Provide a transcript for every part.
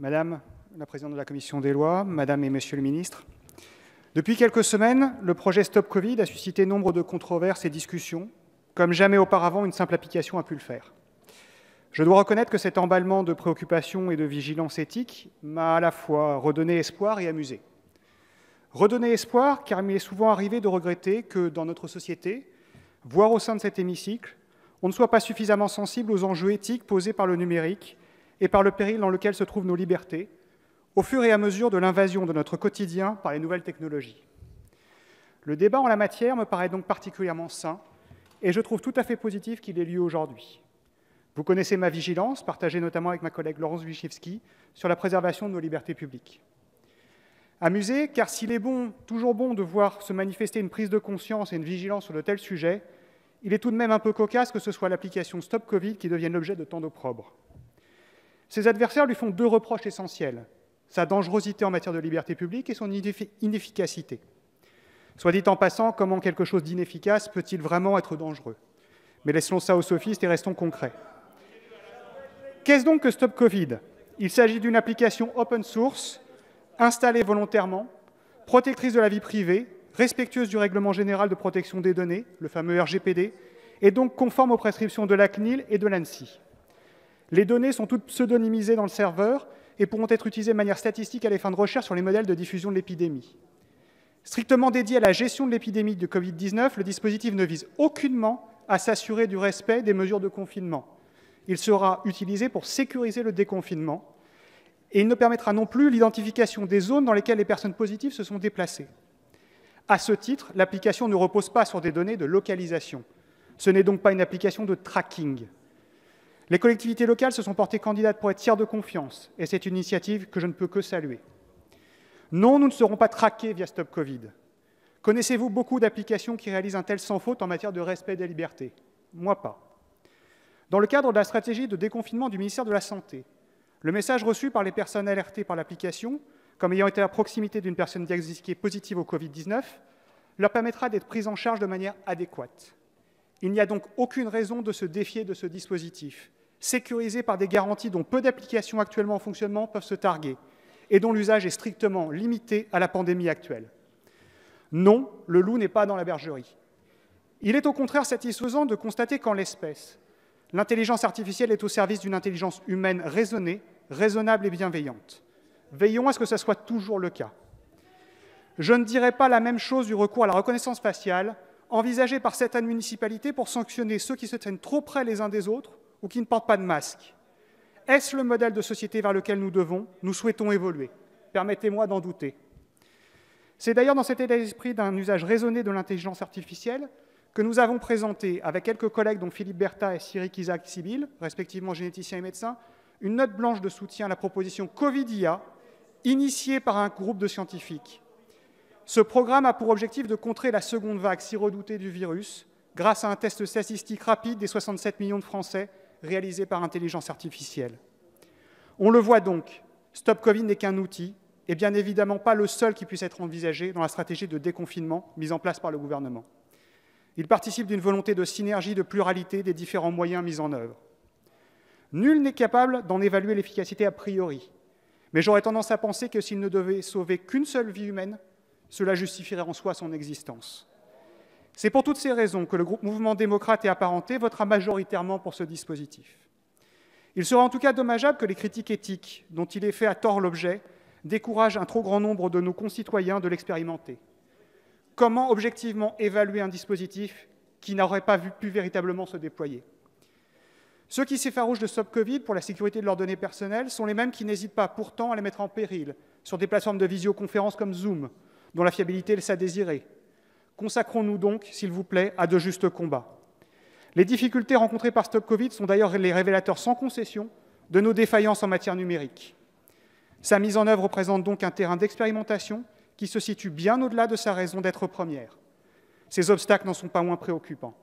Madame la Présidente de la Commission des lois, Madame et Monsieur le Ministre, depuis quelques semaines, le projet Stop Covid a suscité nombre de controverses et discussions. Comme jamais auparavant, une simple application a pu le faire. Je dois reconnaître que cet emballement de préoccupations et de vigilance éthique m'a à la fois redonné espoir et amusé. Redonné espoir, car il est souvent arrivé de regretter que, dans notre société, voire au sein de cet hémicycle, on ne soit pas suffisamment sensible aux enjeux éthiques posés par le numérique et par le péril dans lequel se trouvent nos libertés, au fur et à mesure de l'invasion de notre quotidien par les nouvelles technologies. Le débat en la matière me paraît donc particulièrement sain, et je trouve tout à fait positif qu'il ait lieu aujourd'hui. Vous connaissez ma vigilance, partagée notamment avec ma collègue Laurence Wichewski, sur la préservation de nos libertés publiques. Amusé, car s'il est bon, toujours bon de voir se manifester une prise de conscience et une vigilance sur de tels sujets, il est tout de même un peu cocasse que ce soit l'application Stop Covid qui devienne l'objet de tant d'opprobre. Ses adversaires lui font deux reproches essentiels, sa dangerosité en matière de liberté publique et son inefficacité. Soit dit en passant, comment quelque chose d'inefficace peut-il vraiment être dangereux Mais laissons ça aux sophistes et restons concrets. Qu'est-ce donc que Stop Covid Il s'agit d'une application open source, installée volontairement, protectrice de la vie privée, respectueuse du règlement général de protection des données, le fameux RGPD, et donc conforme aux prescriptions de la et de l'ANSI. Les données sont toutes pseudonymisées dans le serveur et pourront être utilisées de manière statistique à les fins de recherche sur les modèles de diffusion de l'épidémie. Strictement dédié à la gestion de l'épidémie de Covid-19, le dispositif ne vise aucunement à s'assurer du respect des mesures de confinement. Il sera utilisé pour sécuriser le déconfinement et il ne permettra non plus l'identification des zones dans lesquelles les personnes positives se sont déplacées. À ce titre, l'application ne repose pas sur des données de localisation. Ce n'est donc pas une application de tracking. Les collectivités locales se sont portées candidates pour être tiers de confiance, et c'est une initiative que je ne peux que saluer. Non, nous ne serons pas traqués via Stop Covid. Connaissez-vous beaucoup d'applications qui réalisent un tel sans faute en matière de respect des libertés Moi pas. Dans le cadre de la stratégie de déconfinement du ministère de la Santé, le message reçu par les personnes alertées par l'application, comme ayant été à proximité d'une personne diagnostiquée positive au Covid-19, leur permettra d'être prise en charge de manière adéquate. Il n'y a donc aucune raison de se défier de ce dispositif, sécurisés par des garanties dont peu d'applications actuellement en fonctionnement peuvent se targuer et dont l'usage est strictement limité à la pandémie actuelle. Non, le loup n'est pas dans la bergerie. Il est au contraire satisfaisant de constater qu'en l'espèce, l'intelligence artificielle est au service d'une intelligence humaine raisonnée, raisonnable et bienveillante. Veillons à ce que ce soit toujours le cas. Je ne dirais pas la même chose du recours à la reconnaissance faciale envisagé par certaines municipalités pour sanctionner ceux qui se tiennent trop près les uns des autres ou qui ne portent pas de masque. Est-ce le modèle de société vers lequel nous devons, nous souhaitons évoluer Permettez-moi d'en douter. C'est d'ailleurs dans cet état d'esprit d'un usage raisonné de l'intelligence artificielle que nous avons présenté, avec quelques collègues dont Philippe Bertha et Cyril Isaac Sibyl, respectivement généticiens et médecins, une note blanche de soutien à la proposition COVID-IA, initiée par un groupe de scientifiques. Ce programme a pour objectif de contrer la seconde vague si redoutée du virus grâce à un test statistique rapide des 67 millions de Français réalisé par intelligence artificielle. On le voit donc, Stop Covid n'est qu'un outil, et bien évidemment pas le seul qui puisse être envisagé dans la stratégie de déconfinement mise en place par le gouvernement. Il participe d'une volonté de synergie, de pluralité des différents moyens mis en œuvre. Nul n'est capable d'en évaluer l'efficacité a priori, mais j'aurais tendance à penser que s'il ne devait sauver qu'une seule vie humaine, cela justifierait en soi son existence. C'est pour toutes ces raisons que le groupe Mouvement démocrate et apparenté votera majoritairement pour ce dispositif. Il sera en tout cas dommageable que les critiques éthiques dont il est fait à tort l'objet découragent un trop grand nombre de nos concitoyens de l'expérimenter. Comment objectivement évaluer un dispositif qui n'aurait pas pu véritablement se déployer Ceux qui s'effarouchent de Stop Covid pour la sécurité de leurs données personnelles sont les mêmes qui n'hésitent pas pourtant à les mettre en péril sur des plateformes de visioconférence comme Zoom, dont la fiabilité laisse à désirer, Consacrons-nous donc, s'il vous plaît, à de justes combats. Les difficultés rencontrées par Stop Covid sont d'ailleurs les révélateurs sans concession de nos défaillances en matière numérique. Sa mise en œuvre représente donc un terrain d'expérimentation qui se situe bien au-delà de sa raison d'être première. Ces obstacles n'en sont pas moins préoccupants.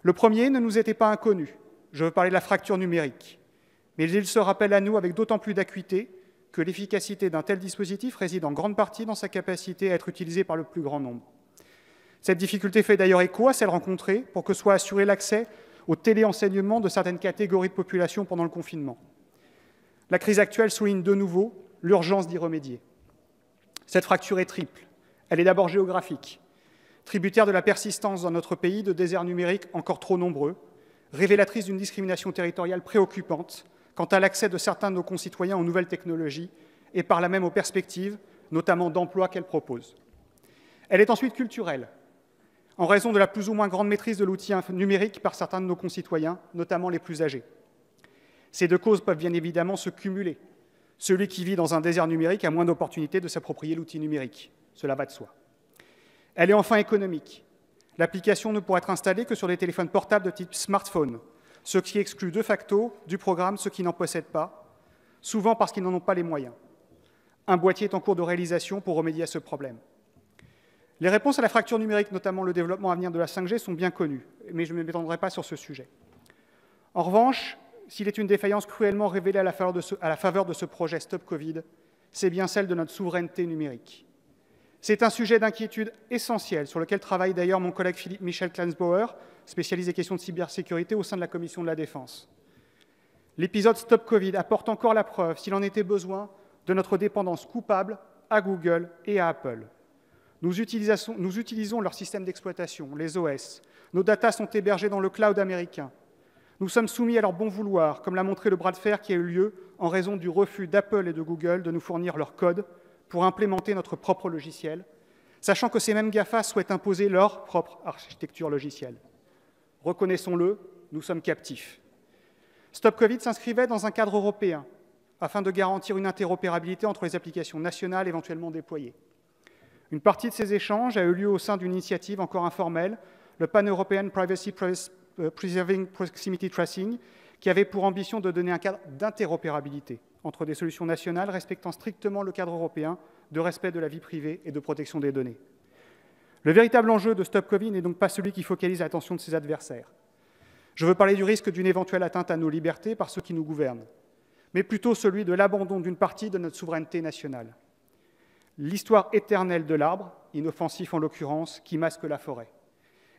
Le premier ne nous était pas inconnu, je veux parler de la fracture numérique, mais il se rappelle à nous avec d'autant plus d'acuité que l'efficacité d'un tel dispositif réside en grande partie dans sa capacité à être utilisé par le plus grand nombre. Cette difficulté fait d'ailleurs écho à celle rencontrée pour que soit assuré l'accès au téléenseignement de certaines catégories de population pendant le confinement. La crise actuelle souligne de nouveau l'urgence d'y remédier. Cette fracture est triple. Elle est d'abord géographique, tributaire de la persistance dans notre pays de déserts numériques encore trop nombreux, révélatrice d'une discrimination territoriale préoccupante quant à l'accès de certains de nos concitoyens aux nouvelles technologies et par la même aux perspectives, notamment d'emploi qu'elles proposent. Elle est ensuite culturelle, en raison de la plus ou moins grande maîtrise de l'outil numérique par certains de nos concitoyens, notamment les plus âgés. Ces deux causes peuvent bien évidemment se cumuler. Celui qui vit dans un désert numérique a moins d'opportunités de s'approprier l'outil numérique. Cela va de soi. Elle est enfin économique. L'application ne pourra être installée que sur des téléphones portables de type smartphone, ce qui exclut de facto du programme ceux qui n'en possèdent pas, souvent parce qu'ils n'en ont pas les moyens. Un boîtier est en cours de réalisation pour remédier à ce problème. Les réponses à la fracture numérique, notamment le développement à venir de la 5G, sont bien connues, mais je ne m'étendrai pas sur ce sujet. En revanche, s'il est une défaillance cruellement révélée à la faveur de ce, projet Stop Covid, c'est bien celle de notre souveraineté numérique. C'est un sujet d'inquiétude essentiel sur lequel travaille d'ailleurs mon collègue Philippe Michel Klansbauer, spécialisé questions de cybersécurité au sein de la Commission de la Défense. L'épisode Stop Covid apporte encore la preuve, s'il en était besoin, de notre dépendance coupable à Google et à Apple. Nous utilisons, leur système d'exploitation, les OS. Nos datas sont hébergées dans le cloud américain. Nous sommes soumis à leur bon vouloir, comme l'a montré le bras de fer qui a eu lieu en raison du refus d'Apple et de Google de nous fournir leur code pour implémenter notre propre logiciel, sachant que ces mêmes GAFA souhaitent imposer leur propre architecture logicielle. Reconnaissons-le, nous sommes captifs. Stop Covid s'inscrivait dans un cadre européen afin de garantir une interopérabilité entre les applications nationales éventuellement déployées. Une partie de ces échanges a eu lieu au sein d'une initiative encore informelle, le Pan-European Privacy euh, Preserving Proximity Tracing, qui avait pour ambition de donner un cadre d'interopérabilité entre des solutions nationales respectant strictement le cadre européen de respect de la vie privée et de protection des données. Le véritable enjeu de Stop Covid n'est donc pas celui qui focalise l'attention de ses adversaires. Je veux parler du risque d'une éventuelle atteinte à nos libertés par ceux qui nous gouvernent, mais plutôt celui de l'abandon d'une partie de notre souveraineté nationale l'histoire éternelle de l'arbre, inoffensif en l'occurrence, qui masque la forêt.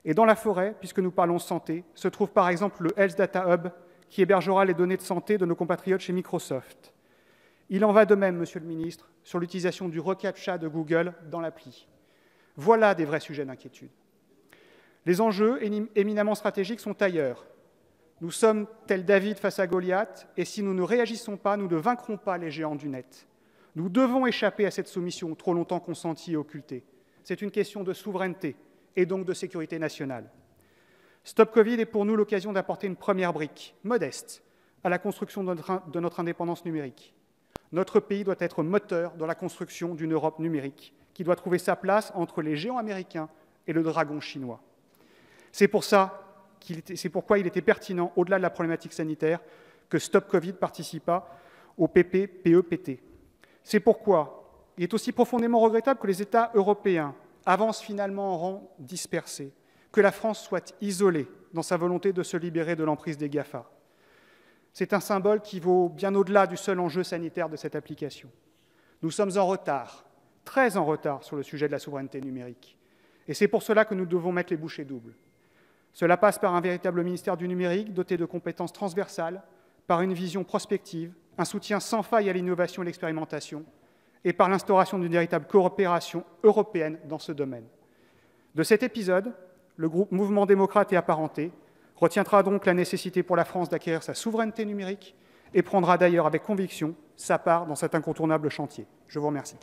Et dans la forêt, puisque nous parlons santé, se trouve par exemple le Health Data Hub, qui hébergera les données de santé de nos compatriotes chez Microsoft. Il en va de même, Monsieur le Ministre, sur l'utilisation du reCAPTCHA de Google dans l'appli. Voilà des vrais sujets d'inquiétude. Les enjeux éminemment stratégiques sont ailleurs. Nous sommes tel David face à Goliath, et si nous ne réagissons pas, nous ne vaincrons pas les géants du net. Nous devons échapper à cette soumission trop longtemps consentie et occultée. C'est une question de souveraineté et donc de sécurité nationale. Stop Covid est pour nous l'occasion d'apporter une première brique, modeste, à la construction de notre, indépendance numérique. Notre pays doit être moteur dans la construction d'une Europe numérique qui doit trouver sa place entre les géants américains et le dragon chinois. C'est pour pourquoi il était pertinent, au-delà de la problématique sanitaire, que Stop Covid participa au PPPEPT, c'est pourquoi il est aussi profondément regrettable que les États européens avancent finalement en rang dispersé, que la France soit isolée dans sa volonté de se libérer de l'emprise des GAFA. C'est un symbole qui vaut bien au-delà du seul enjeu sanitaire de cette application. Nous sommes en retard, très en retard sur le sujet de la souveraineté numérique. Et c'est pour cela que nous devons mettre les bouchées doubles. Cela passe par un véritable ministère du numérique doté de compétences transversales, par une vision prospective, un soutien sans faille à l'innovation et l'expérimentation, et par l'instauration d'une véritable coopération européenne dans ce domaine. De cet épisode, le groupe Mouvement démocrate et apparenté retiendra donc la nécessité pour la France d'acquérir sa souveraineté numérique et prendra d'ailleurs avec conviction sa part dans cet incontournable chantier. Je vous remercie.